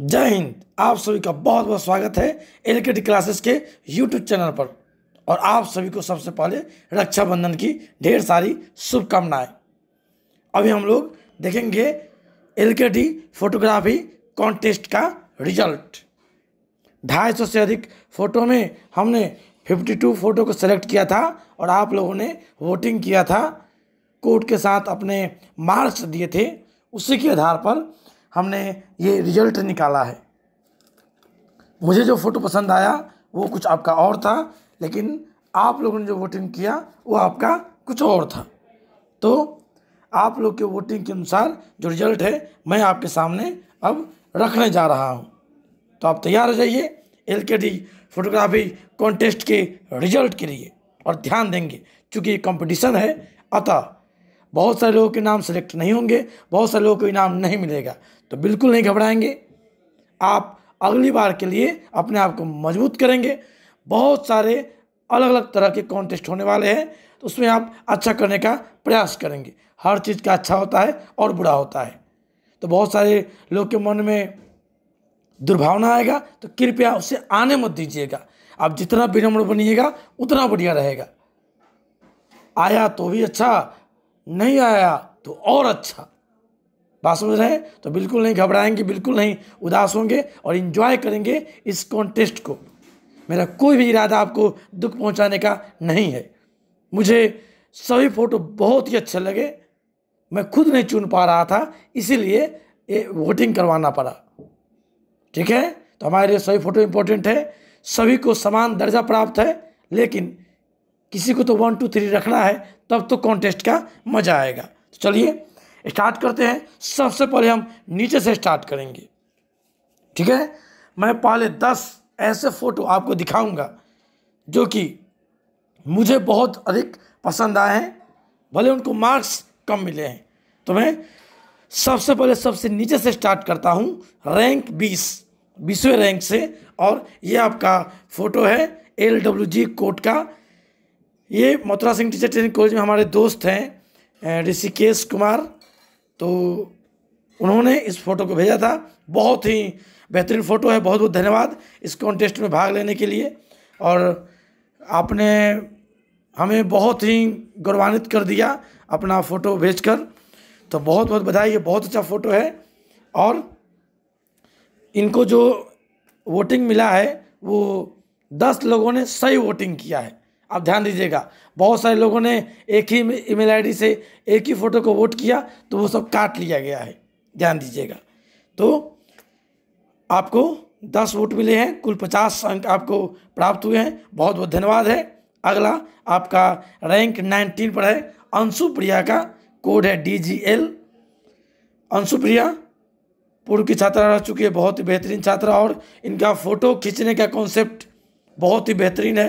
जय हिंद आप सभी का बहुत बहुत स्वागत है एलिकेटी क्लासेस के यूट्यूब चैनल पर और आप सभी को सबसे पहले रक्षाबंधन की ढेर सारी शुभकामनाएं अभी हम लोग देखेंगे डी फोटोग्राफी कॉन्टेस्ट का रिजल्ट ढाई सौ से अधिक फ़ोटो में हमने 52 फ़ोटो को सेलेक्ट किया था और आप लोगों ने वोटिंग किया था कोर्ट के साथ अपने मार्क्स दिए थे उसी के आधार पर हमने ये रिजल्ट निकाला है मुझे जो फ़ोटो पसंद आया वो कुछ आपका और था लेकिन आप लोगों ने जो वोटिंग किया वो आपका कुछ और था तो आप लोग के वोटिंग के अनुसार जो रिजल्ट है मैं आपके सामने अब रखने जा रहा हूँ तो आप तैयार हो जाइए L K D photography contest के रिजल्ट के लिए और ध्यान देंगे क्योंकि ये कॉम्पिटिशन है अतः बहुत सारे लोगों के नाम सेलेक्ट नहीं होंगे बहुत सारे लोगों को इनाम नहीं मिलेगा तो बिल्कुल नहीं घबराएंगे आप अगली बार के लिए अपने आप को मजबूत करेंगे बहुत सारे अलग अलग तरह के कॉन्टेस्ट होने वाले हैं तो उसमें आप अच्छा करने का प्रयास करेंगे हर चीज़ का अच्छा होता है और बुरा होता है तो बहुत सारे लोग के मन में दुर्भावना आएगा तो कृपया उसे आने मत दीजिएगा आप जितना विनम्र बनिएगा उतना बढ़िया रहेगा आया तो भी अच्छा नहीं आया तो और अच्छा बात समझ रहे हैं तो बिल्कुल नहीं घबराएंगे बिल्कुल नहीं उदास होंगे और इन्जॉय करेंगे इस कॉन्टेस्ट को मेरा कोई भी इरादा आपको दुख पहुंचाने का नहीं है मुझे सभी फ़ोटो बहुत ही अच्छे लगे मैं खुद नहीं चुन पा रहा था इसीलिए ये वोटिंग करवाना पड़ा ठीक है तो हमारे लिए सभी फ़ोटो इम्पोर्टेंट है सभी को समान दर्जा प्राप्त है लेकिन किसी को तो वन टू थ्री रखना है तब तो कॉन्टेस्ट का मज़ा आएगा तो चलिए स्टार्ट करते हैं सबसे पहले हम नीचे से स्टार्ट करेंगे ठीक है मैं पहले दस ऐसे फ़ोटो आपको दिखाऊंगा जो कि मुझे बहुत अधिक पसंद आए हैं भले उनको मार्क्स कम मिले हैं तो मैं सबसे पहले सबसे नीचे से स्टार्ट करता हूँ रैंक बीस बीसवें रैंक से और ये आपका फ़ोटो है एल डब्ल्यू जी कोर्ट का ये Mathura Singh teacher training college में हमारे दोस्त हैं ऋषिकेश कुमार तो उन्होंने इस फोटो को भेजा था बहुत ही बेहतरीन फ़ोटो है बहुत बहुत धन्यवाद इस कॉन्टेस्ट में भाग लेने के लिए और आपने हमें बहुत ही गौरवान्वित कर दिया अपना फ़ोटो भेजकर तो बहुत बहुत बधाई ये बहुत अच्छा फ़ोटो है और इनको जो वोटिंग मिला है वो दस लोगों ने सही वोटिंग किया है आप ध्यान दीजिएगा बहुत सारे लोगों ने एक ही ईमेल आईडी से एक ही फ़ोटो को वोट किया तो वो सब काट लिया गया है ध्यान दीजिएगा तो आपको दस वोट मिले हैं कुल पचास अंक आपको प्राप्त हुए हैं बहुत बहुत धन्यवाद है अगला आपका रैंक नाइनटीन पर है अंशु प्रिया का कोड है D G L Anshu Priya पूर्व की छात्रा रह चुकी है बहुत ही बेहतरीन छात्रा और इनका फ़ोटो खींचने का कॉन्सेप्ट बहुत ही बेहतरीन है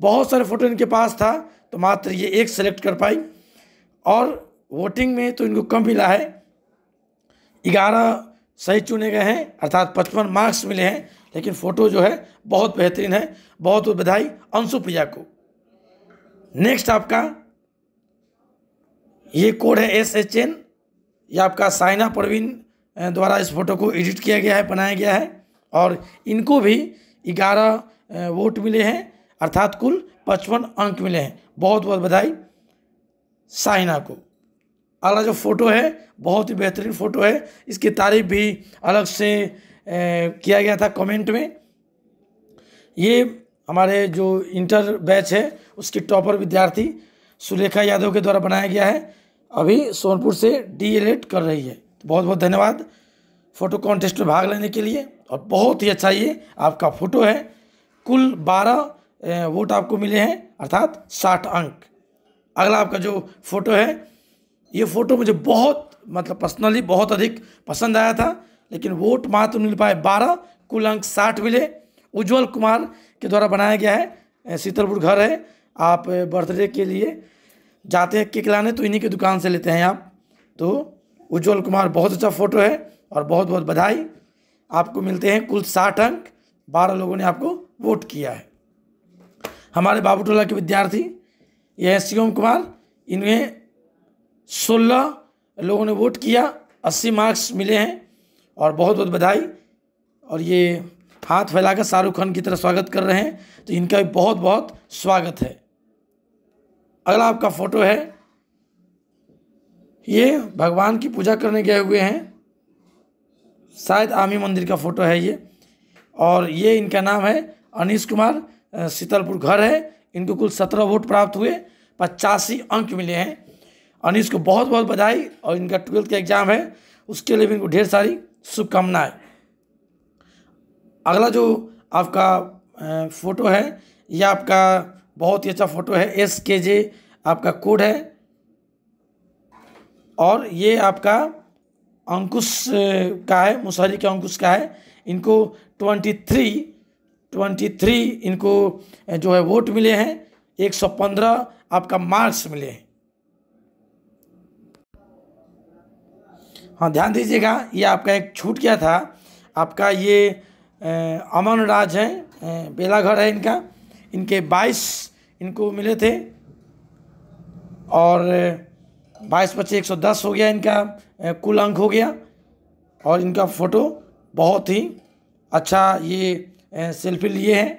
बहुत सारे फ़ोटो इनके पास था तो मात्र ये एक सेलेक्ट कर पाई और वोटिंग में तो इनको कम मिला है ग्यारह सही चुने गए हैं अर्थात पचपन मार्क्स मिले हैं लेकिन फ़ोटो जो है बहुत बेहतरीन है बहुत बधाई अंशु प्रिया को नेक्स्ट आपका ये कोड है एस एच एन ये आपका साइना परवीन द्वारा इस फोटो को एडिट किया गया है बनाया गया है और इनको भी ग्यारह वोट मिले हैं अर्थात कुल पचपन अंक मिले हैं बहुत बहुत बधाई साइना को अगला जो फ़ोटो है बहुत ही बेहतरीन फ़ोटो है इसकी तारीफ भी अलग से ए, किया गया था कमेंट में ये हमारे जो इंटर बैच है उसकी टॉपर विद्यार्थी सुलेखा यादव के द्वारा बनाया गया है अभी सोनपुर से डी e कर रही है तो बहुत बहुत धन्यवाद फ़ोटो कॉन्टेस्ट में भाग लेने के लिए और बहुत ही अच्छा ये आपका फ़ोटो है कुल बारह वोट आपको मिले हैं अर्थात साठ अंक अगला आपका जो फोटो है ये फोटो मुझे बहुत मतलब पर्सनली बहुत अधिक पसंद आया था लेकिन वोट मात्र मिल पाए बारह कुल अंक साठ मिले उज्जवल कुमार के द्वारा बनाया गया है शीतलपुर घर है आप बर्थडे के लिए जाते हैं केक लाने तो इन्हीं की दुकान से लेते हैं आप तो उज्जवल कुमार बहुत अच्छा फ़ोटो है और बहुत बहुत बधाई आपको मिलते हैं कुल साठ अंक बारह लोगों ने आपको वोट किया है हमारे बाबूटोला के विद्यार्थी यह हैं शिवम कुमार इन्हें सोलह लोगों ने वोट किया अस्सी मार्क्स मिले हैं और बहुत बहुत बधाई और ये हाथ फैलाकर शाहरुख खान की तरह स्वागत कर रहे हैं तो इनका भी बहुत बहुत स्वागत है अगला आपका फोटो है ये भगवान की पूजा करने गए हुए हैं शायद आमी मंदिर का फोटो है ये और ये इनका नाम है अनिश कुमार शीतलपुर घर है इनको कुल सत्रह वोट प्राप्त हुए पचासी अंक मिले हैं अनिश को बहुत बहुत बधाई और इनका ट्वेल्थ का एग्जाम है उसके लिए भी इनको ढेर सारी शुभकामनाएं अगला जो आपका फ़ोटो है यह आपका बहुत ही अच्छा फ़ोटो है एस के जे आपका कोड है और ये आपका अंकुश का है मुसहरी के अंकुश का है इनको ट्वेंटी थ्री ट्वेंटी थ्री इनको जो है वोट मिले हैं एक सौ पंद्रह आपका मार्क्स मिले हैं हाँ ध्यान दीजिएगा ये आपका एक छूट गया था आपका ये अमन राज हैं बेलाघर है इनका इनके बाईस इनको मिले थे और बाईस पच्चीस एक सौ दस हो गया इनका कुल अंक हो गया और इनका फ़ोटो बहुत ही अच्छा ये सेल्फी लिए हैं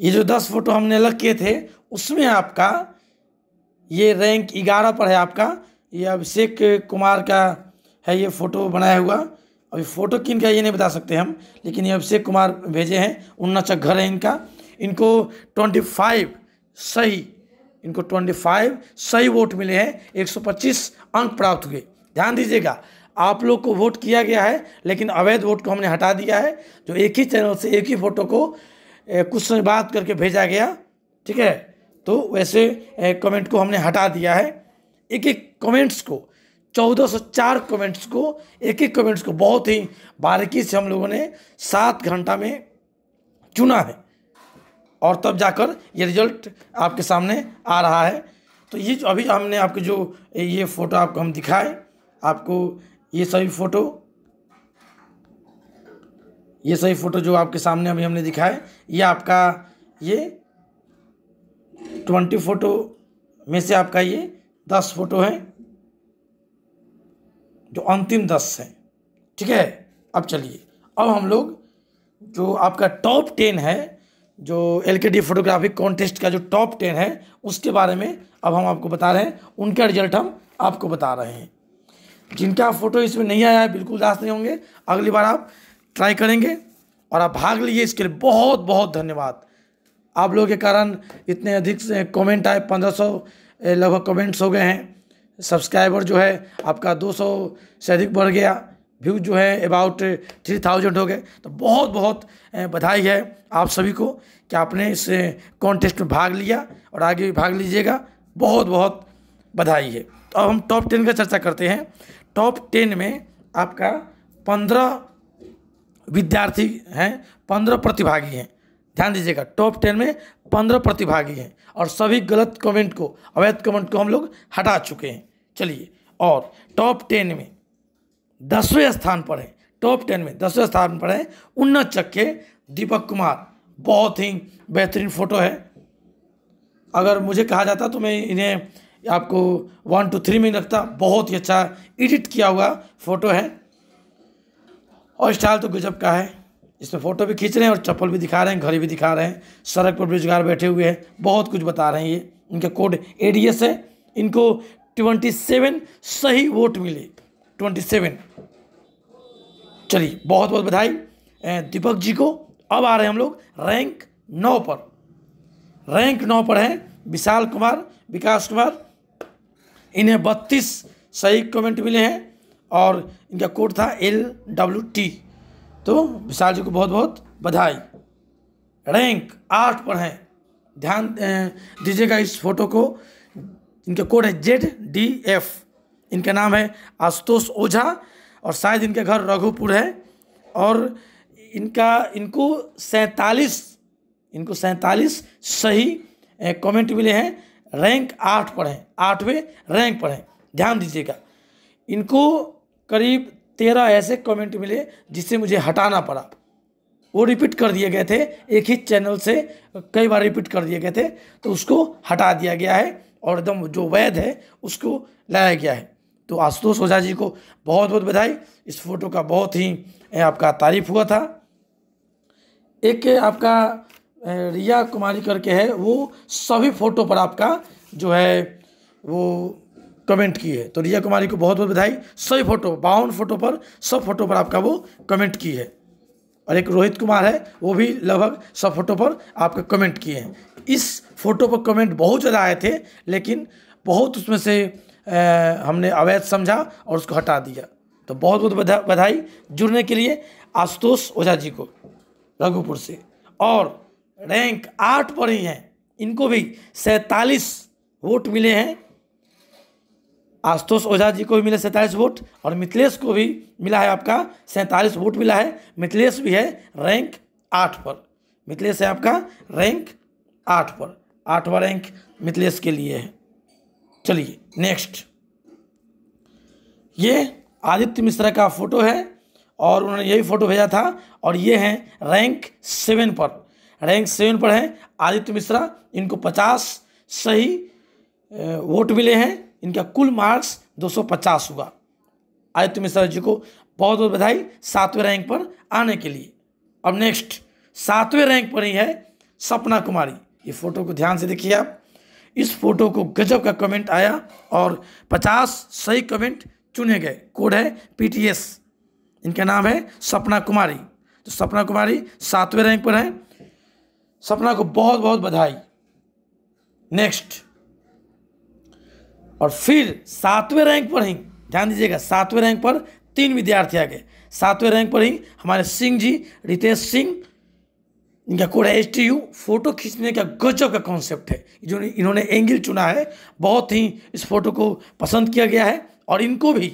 ये जो दस फोटो हमने अलग किए थे उसमें आपका ये रैंक ग्यारह पर है आपका ये अभिषेक कुमार का है ये फ़ोटो बनाया हुआ अभी फ़ोटो किन का ये नहीं बता सकते हम लेकिन ये अभिषेक कुमार भेजे हैं उन्नाचा घर है इनका इनको ट्वेंटी फाइव सही इनको ट्वेंटी फाइव सही वोट मिले हैं एक सौ पच्चीस अंक प्राप्त हुए ध्यान दीजिएगा आप लोग को वोट किया गया है लेकिन अवैध वोट को हमने हटा दिया है जो एक ही चैनल से एक ही फोटो को कुछ समय बात करके भेजा गया ठीक है तो वैसे कमेंट को हमने हटा दिया है एक एक कमेंट्स को 1404 कमेंट्स को एक एक कमेंट्स को बहुत ही बारीकी से हम लोगों ने सात घंटा में चुना है और तब जाकर ये रिजल्ट आपके सामने आ रहा है तो ये जो अभी हमने आपके जो ये फ़ोटो आपको हम दिखाए आपको ये सभी फ़ोटो ये सही फ़ोटो जो आपके सामने अभी हमने दिखाए ये आपका ये ट्वेंटी फ़ोटो में से आपका ये दस फ़ोटो है जो अंतिम दस है ठीक है अब चलिए अब हम लोग जो आपका टॉप टेन है जो L K D photography contest का जो टॉप टेन है उसके बारे में अब हम आपको बता रहे हैं उनका रिजल्ट हम आपको बता रहे हैं जिनका फ़ोटो इसमें नहीं आया है बिल्कुल उदास नहीं होंगे अगली बार आप ट्राई करेंगे और आप भाग लीजिए इसके लिए बहुत बहुत धन्यवाद आप लोगों के कारण इतने अधिक से कॉमेंट आए पंद्रह सौ लगभग कमेंट्स हो गए हैं सब्सक्राइबर जो है आपका दो सौ से अधिक बढ़ गया व्यू जो है अबाउट थ्री थाउजेंड हो गए तो बहुत बहुत बधाई है आप सभी को कि आपने इस कॉन्टेस्ट में भाग लिया और आगे भी भाग लीजिएगा बहुत बहुत बधाई है तो अब हम टॉप टेन का चर्चा करते हैं टॉप टेन में आपका पंद्रह विद्यार्थी हैं पंद्रह प्रतिभागी हैं ध्यान दीजिएगा टॉप टेन में पंद्रह प्रतिभागी हैं और सभी गलत कमेंट को अवैध कमेंट को हम लोग हटा चुके हैं चलिए और टॉप टेन में दसवें स्थान पर है टॉप टेन में दसवें स्थान पर है उन्नत चक्के दीपक कुमार बहुत ही बेहतरीन फोटो है अगर मुझे कहा जाता तो मैं इन्हें आपको वन टू थ्री में लगता बहुत ही अच्छा एडिट किया हुआ फ़ोटो है और स्टाइल तो गजब का है इसमें फ़ोटो भी खींच रहे हैं और चप्पल भी दिखा रहे हैं घड़ी भी दिखा रहे हैं सड़क पर बेरोजगार बैठे हुए हैं बहुत कुछ बता रहे हैं ये इनका कोड ए है इनको ट्वेंटी सेवन सही वोट मिले ट्वेंटी सेवन चलिए बहुत बहुत बधाई दीपक जी को अब आ रहे हैं हम लोग रैंक नौ पर रैंक नौ पर हैं विशाल कुमार विकास कुमार इन्हें बत्तीस सही कमेंट मिले हैं और इनका कोड था एल डब्ल्यू टी तो विशाल जी को बहुत बहुत बधाई रैंक आठ पर है ध्यान दीजिएगा इस फोटो को इनका कोड है जेड डी एफ इनका नाम है आशुतोष ओझा और शायद इनका घर रघुपुर है और इनका इनको सैंतालीस इनको सैंतालीस सही कमेंट मिले हैं रैंक आठ पर हैं आठवें रैंक पर हैं ध्यान दीजिएगा इनको करीब तेरह ऐसे कमेंट मिले जिससे मुझे हटाना पड़ा वो रिपीट कर दिए गए थे एक ही चैनल से कई बार रिपीट कर दिए गए थे तो उसको हटा दिया गया है और एकदम जो वैध है उसको लाया गया है तो आशुतोष ओझा जी को बहुत बहुत बधाई इस फोटो का बहुत ही आपका तारीफ हुआ था एक आपका रिया कुमारी करके है वो सभी फ़ोटो पर आपका जो है वो कमेंट की है तो रिया कुमारी को बहुत बहुत बधाई सभी फ़ोटो बावन फ़ोटो पर सब फ़ोटो पर आपका वो कमेंट की है और एक रोहित कुमार है वो भी लगभग सब फ़ोटो पर आपका कमेंट किए हैं इस फ़ोटो पर कमेंट बहुत ज़्यादा आए थे लेकिन बहुत उसमें से आ, हमने अवैध समझा और उसको हटा दिया तो बहुत बहुत बधाई जुड़ने के लिए आशुतोष ओझा जी को रघुपुर से और रैंक आठ पर ही हैं इनको भी सैतालीस वोट मिले हैं आशुतोष ओझा जी को भी मिले सैंतालीस वोट और मिथिलेश को भी मिला है आपका सैंतालीस वोट मिला है मिथिलेश भी है रैंक आठ पर मिथिलेश है आपका रैंक आठ पर आठवा रैंक मिथिलेश के लिए है चलिए नेक्स्ट ये आदित्य मिश्रा का फोटो है और उन्होंने यही फोटो भेजा था और ये हैं रैंक सेवन पर रैंक सेवन पर हैं आदित्य मिश्रा इनको पचास सही वोट मिले हैं इनका कुल मार्क्स 250 हुआ आदित्य मिश्रा जी को बहुत बहुत बधाई सातवें रैंक पर आने के लिए अब नेक्स्ट सातवें रैंक पर ही है सपना कुमारी ये फोटो को ध्यान से देखिए आप इस फोटो को गजब का कमेंट आया और 50 सही कमेंट चुने गए कोड है पीटीएस इनका नाम है सपना कुमारी तो सपना कुमारी सातवें रैंक पर हैं सपना को बहुत बहुत बधाई नेक्स्ट और फिर सातवें रैंक पर ही ध्यान दीजिएगा सातवें रैंक पर तीन विद्यार्थी आ गए सातवें रैंक पर ही हमारे सिंह जी रितेश सिंह इनका code S T U photo खींचने का गजब का कॉन्सेप्ट है जो इन्होंने एंगल चुना है बहुत ही इस फोटो को पसंद किया गया है और इनको भी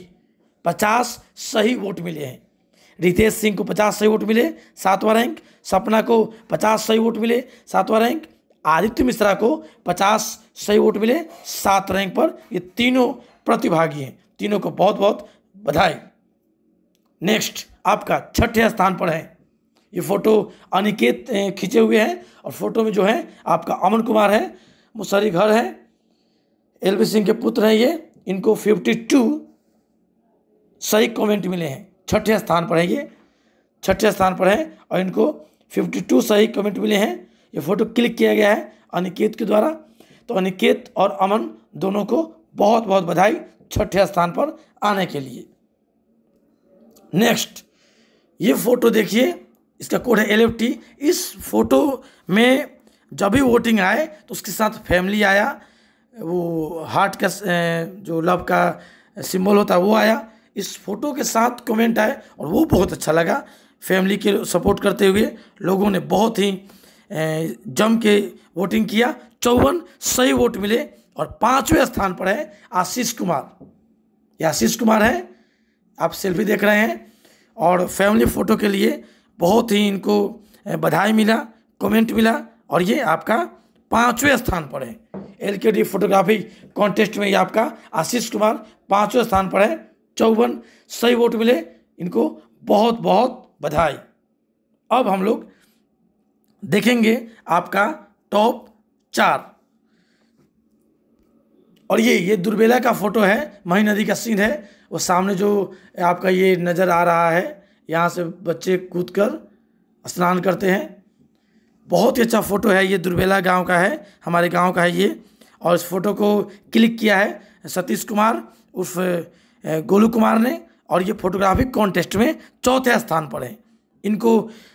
पचास सही वोट मिले हैं रितेश सिंह को पचास सही वोट मिले सातवां रैंक सपना को पचास सही वोट मिले सातवां रैंक आदित्य मिश्रा को पचास सही वोट मिले सात रैंक पर ये तीनों प्रतिभागी हैं तीनों को बहुत बहुत बधाई नेक्स्ट आपका छठे स्थान पर है ये फोटो अनिकेत खींचे हुए हैं और फोटो में जो है आपका अमन कुमार है मुसरी घर है एल सिंह के पुत्र हैं ये इनको फिफ्टी टू सही कमेंट मिले हैं छठे स्थान पर है ये छठे स्थान पर है और इनको फिफ्टी टू सही कमेंट मिले हैं ये फोटो क्लिक किया गया है अनिकेत के द्वारा तो अनिकेत और अमन दोनों को बहुत बहुत बधाई छठे स्थान पर आने के लिए नेक्स्ट ये फोटो देखिए इसका कोड है एल इस फोटो में जब भी वोटिंग आए तो उसके साथ फैमिली आया वो हार्ट का जो लव का सिंबल होता है वो आया इस फोटो के साथ कमेंट आए और वो बहुत अच्छा लगा फैमिली के सपोर्ट करते हुए लोगों ने बहुत ही जम के वोटिंग किया चौवन सही वोट मिले और पाँचवें स्थान पर है आशीष कुमार ये आशीष कुमार है आप सेल्फी देख रहे हैं और फैमिली फ़ोटो के लिए बहुत ही इनको बधाई मिला कमेंट मिला और ये आपका पाँचवें स्थान पर है L K D photography contest में ये आपका आशीष कुमार पाँचवें स्थान पर है चौवन सही वोट मिले इनको बहुत बहुत बधाई अब हम लोग देखेंगे आपका टॉप चार और ये ये दुर्बेला का फोटो है मही नदी का सीन है वो सामने जो आपका ये नज़र आ रहा है यहाँ से बच्चे कूद कर स्नान करते हैं बहुत ही अच्छा फ़ोटो है ये दुर्बेला गांव का है हमारे गांव का है ये और इस फोटो को क्लिक किया है सतीश कुमार उर्फ गोलू कुमार ने और ये फोटोग्राफिक कॉन्टेस्ट में चौथे स्थान पर है इनको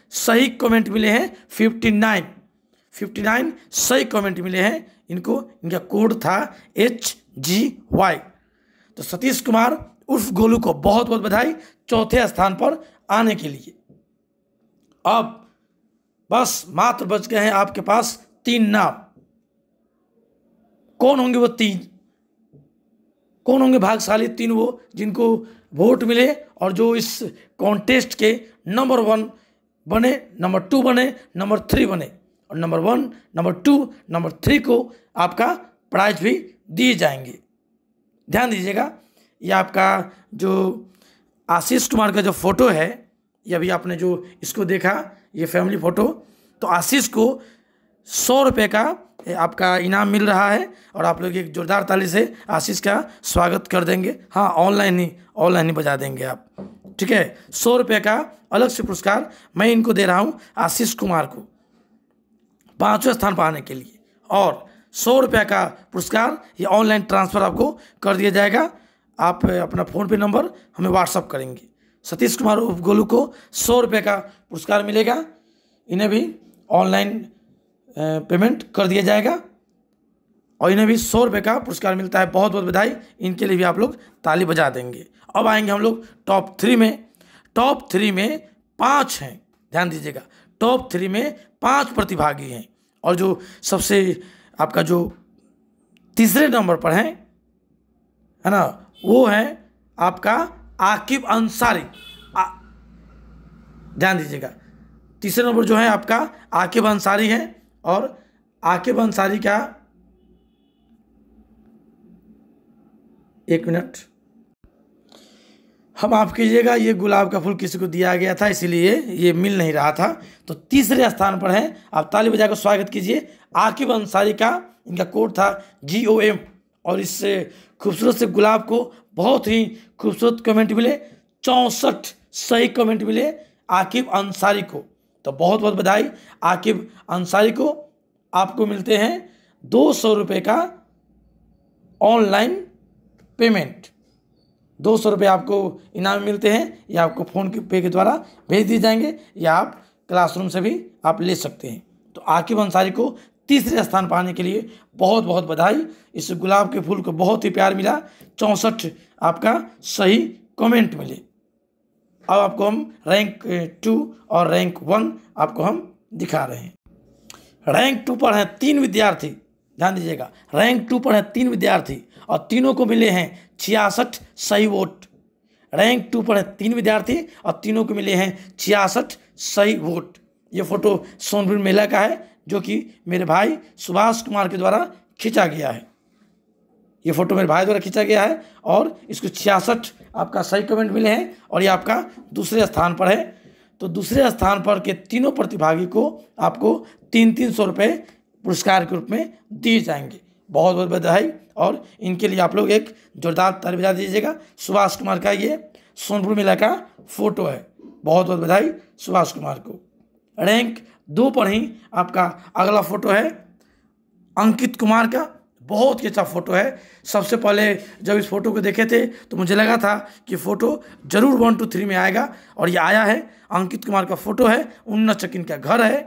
सही कमेंट मिले हैं फिफ्टी नाइन फिफ्टी नाइन सही कमेंट मिले हैं इनको इनका कोड था एच जी वाई तो सतीश कुमार उर्फ गोलू को बहुत बहुत बधाई चौथे स्थान पर आने के लिए अब बस मात्र बच गए हैं आपके पास तीन नाम कौन होंगे वो तीन कौन होंगे भागशाली तीन वो जिनको वोट मिले और जो इस कॉन्टेस्ट के नंबर वन बने नंबर टू बने नंबर थ्री बने और number one number two number three को आपका प्राइज भी दिए जाएंगे ध्यान दीजिएगा ये आपका जो आशीष कुमार का जो फोटो है ये अभी आपने जो इसको देखा ये फैमिली फ़ोटो तो आशीष को सौ रुपये का आपका इनाम मिल रहा है और आप लोग एक जोरदार ताली से आशीष का स्वागत कर देंगे हाँ ऑनलाइन ही ऑनलाइन ही बजा देंगे आप ठीक है सौ रुपये का अलग से पुरस्कार मैं इनको दे रहा हूँ आशीष कुमार को पाँचवें स्थान पाने के लिए और सौ रुपये का पुरस्कार ये ऑनलाइन ट्रांसफ़र आपको कर दिया जाएगा आप अपना फ़ोनपे नंबर हमें व्हाट्सअप करेंगे सतीश कुमार उपगोलू को सौ रुपये का पुरस्कार मिलेगा इन्हें भी ऑनलाइन पेमेंट कर दिया जाएगा और इन्हें भी सौ रुपये का पुरस्कार मिलता है बहुत बहुत बधाई इनके लिए भी आप लोग ताली बजा देंगे अब आएंगे हम लोग टॉप थ्री में टॉप थ्री में पाँच हैं ध्यान दीजिएगा टॉप थ्री में पाँच प्रतिभागी हैं और जो सबसे आपका जो तीसरे नंबर पर हैं है ना वो हैं आपका आकिब अंसारी ध्यान दीजिएगा तीसरे नंबर जो है आपका आकिब अंसारी हैं और आकेब अंसारी का एक मिनट हम आप कीजिएगा ये गुलाब का फूल किसी को दिया गया था इसीलिए ये मिल नहीं रहा था तो तीसरे स्थान पर है आप ताली बजा कर स्वागत कीजिए आकिब अंसारी का इनका कोड था जी ओ एम और इस खूबसूरत से गुलाब को बहुत ही खूबसूरत कमेंट मिले चौंसठ सही कमेंट मिले आकिब अंसारी को तो बहुत बहुत बधाई आकिब अंसारी को आपको मिलते हैं दो सौ रुपये का ऑनलाइन पेमेंट दो सौ रुपये आपको इनाम मिलते हैं या आपको फ़ोन के पे के द्वारा भेज दिए जाएंगे या आप क्लासरूम से भी आप ले सकते हैं तो आकिब अंसारी को तीसरे स्थान पाने के लिए बहुत बहुत बधाई इस गुलाब के फूल को बहुत ही प्यार मिला चौंसठ आपका सही कमेंट मिले अब आपको हम रैंक टू और रैंक वन आपको हम दिखा रहे हैं रैंक टू पर हैं तीन विद्यार्थी ध्यान दीजिएगा रैंक टू पर हैं तीन विद्यार्थी और तीनों को मिले हैं छियासठ सही वोट रैंक टू पर हैं तीन विद्यार्थी और तीनों को मिले हैं छियासठ सही वोट ये फोटो सोनपुर मेला का है जो कि मेरे भाई सुभाष कुमार के द्वारा खींचा गया है ये फोटो मेरे भाई द्वारा खींचा गया है और इसको छियासठ आपका सही कमेंट मिले हैं और ये आपका दूसरे स्थान पर है तो दूसरे स्थान पर के तीनों प्रतिभागी को आपको तीन तीन सौ रुपये पुरस्कार के रूप में दिए जाएंगे बहुत बहुत बधाई और इनके लिए आप लोग एक जोरदार तरबीजा दीजिएगा सुभाष कुमार का ये सोनपुर मेला का फोटो है बहुत बहुत बधाई सुभाष कुमार को रैंक दो पर ही आपका अगला फोटो है अंकित कुमार का बहुत ही अच्छा फ़ोटो है सबसे पहले जब इस फोटो को देखे थे तो मुझे लगा था कि फ़ोटो ज़रूर वन टू थ्री में आएगा और ये आया है अंकित कुमार का फ़ोटो है उन्ना चकिन का घर है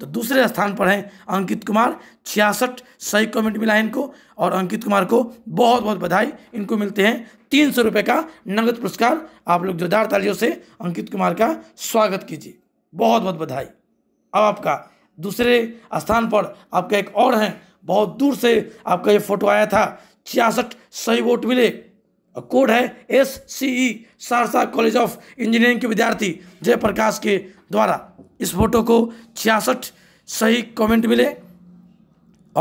तो दूसरे स्थान पर हैं अंकित कुमार छियासठ सही कमेंट मिला है इनको और अंकित कुमार को बहुत बहुत बधाई इनको मिलते हैं तीन सौ रुपये का नगद पुरस्कार आप लोग जोरदार तालियों से अंकित कुमार का स्वागत कीजिए बहुत बहुत बधाई अब आपका दूसरे स्थान पर आपका एक और हैं बहुत दूर से आपका ये फोटो आया था छियासठ सही वोट मिले और कोड है S C E Saharsa college of engineering के विद्यार्थी जयप्रकाश के द्वारा इस फोटो को छियासठ सही कमेंट मिले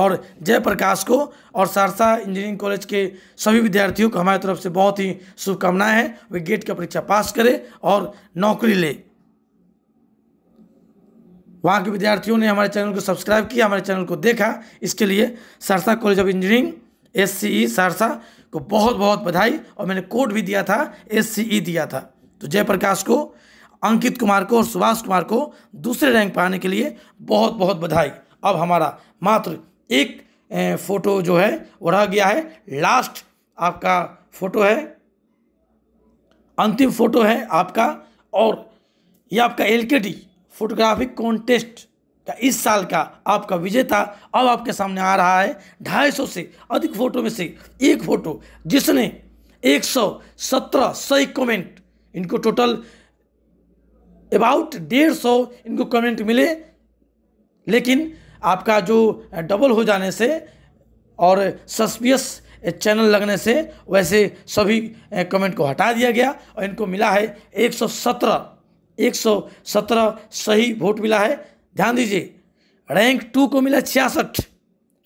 और जयप्रकाश को और सहरसा इंजीनियरिंग कॉलेज के सभी विद्यार्थियों को हमारी तरफ से बहुत ही शुभकामनाएं हैं वे गेट का परीक्षा पास करें और नौकरी लें वहाँ के विद्यार्थियों ने हमारे चैनल को सब्सक्राइब किया हमारे चैनल को देखा इसके लिए Saharsa college of engineering S C E Saharsa को बहुत बहुत बधाई और मैंने कोड भी दिया था एस सी ई दिया था तो जयप्रकाश को अंकित कुमार को और सुभाष कुमार को दूसरे रैंक पाने के लिए बहुत बहुत बधाई अब हमारा मात्र एक फ़ोटो जो है वो रह गया है लास्ट आपका फ़ोटो है अंतिम फ़ोटो है आपका और ये आपका L K D photographic contest का इस साल का आपका विजेता अब आपके सामने आ रहा है ढाई सौ से अधिक फोटो में से एक फोटो जिसने एक सौ सत्रह सही कमेंट इनको टोटल अबाउट डेढ़ सौ इनको कमेंट मिले लेकिन आपका जो डबल हो जाने से और सस्पियस चैनल लगने से वैसे सभी कमेंट को हटा दिया गया और इनको मिला है एक सौ सत्रह 117 सही वोट मिला है ध्यान दीजिए रैंक टू को मिला छियासठ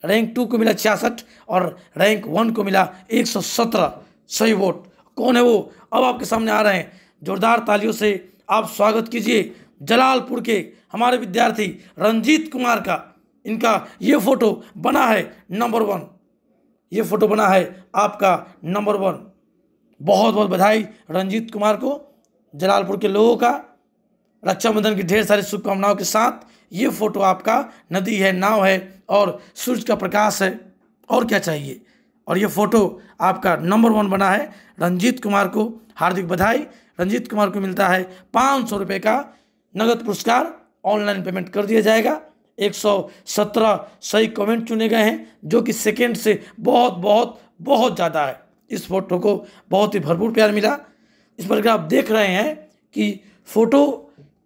रैंक टू को मिला छियासठ और रैंक वन को मिला 117 सही वोट कौन है वो अब आपके सामने आ रहे हैं जोरदार तालियों से आप स्वागत कीजिए जलालपुर के हमारे विद्यार्थी रंजीत कुमार का इनका ये फोटो बना है नंबर वन ये फोटो बना है आपका नंबर वन बहुत बहुत बधाई रंजीत कुमार को जलालपुर के लोगों का रक्षाबंधन की ढेर सारी शुभकामनाओं के साथ ये फोटो आपका नदी है नाव है और सूर्य का प्रकाश है और क्या चाहिए और ये फोटो आपका नंबर वन बना है रंजीत कुमार को हार्दिक बधाई रंजीत कुमार को मिलता है पाँच सौ रुपये का नगद पुरस्कार ऑनलाइन पेमेंट कर दिया जाएगा एक सौ सत्रह सही कमेंट चुने गए हैं जो कि सेकेंड से बहुत बहुत बहुत ज़्यादा है इस फोटो को बहुत ही भरपूर प्यार मिला इस प्रकार आप देख रहे हैं कि फ़ोटो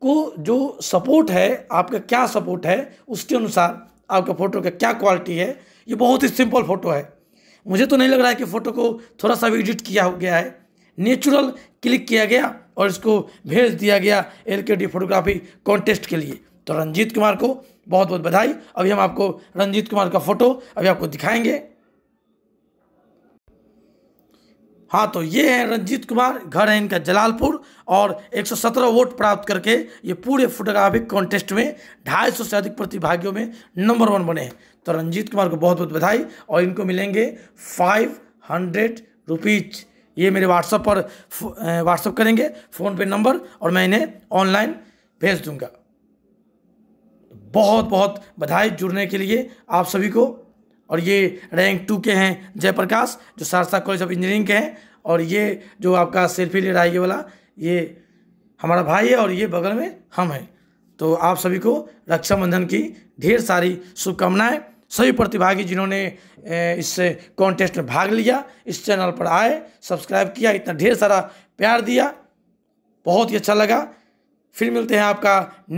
को जो सपोर्ट है आपका क्या सपोर्ट है उसके अनुसार आपका फ़ोटो का क्या क्वालिटी है ये बहुत ही सिंपल फ़ोटो है मुझे तो नहीं लग रहा है कि फ़ोटो को थोड़ा सा भी एडिट किया हो गया है नेचुरल क्लिक किया गया और इसको भेज दिया गया L K D photography contest के लिए तो रंजीत कुमार को बहुत बहुत बधाई अभी हम आपको रंजीत कुमार का फ़ोटो अभी आपको दिखाएंगे हाँ तो ये हैं रंजीत कुमार घर है इनका जलालपुर और 117 वोट प्राप्त करके ये पूरे फोटोग्राफिक कॉन्टेस्ट में 250 से अधिक प्रतिभागियों में नंबर वन बने हैं तो रंजीत कुमार को बहुत बहुत बधाई और इनको मिलेंगे फाइव हंड्रेड रुपीज ये मेरे व्हाट्सअप पर व्हाट्सअप करेंगे फ़ोनपे नंबर और मैं इन्हें ऑनलाइन भेज दूँगा बहुत बहुत बधाई जुड़ने के लिए आप सभी को और ये रैंक टू के हैं जयप्रकाश जो सहरसा कॉलेज ऑफ इंजीनियरिंग के हैं और ये जो आपका सेल्फी ले रहा है ये वाला ये हमारा भाई है और ये बगल में हम हैं तो आप सभी को रक्षाबंधन की ढेर सारी शुभकामनाएँ सभी प्रतिभागी जिन्होंने इस कॉन्टेस्ट में भाग लिया इस चैनल पर आए सब्सक्राइब किया इतना ढेर सारा प्यार दिया बहुत ही अच्छा लगा फिर मिलते हैं आपका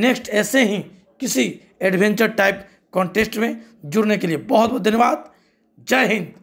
नेक्स्ट ऐसे ही किसी एडवेंचर टाइप कॉन्टेस्ट में जुड़ने के लिए बहुत बहुत धन्यवाद जय हिंद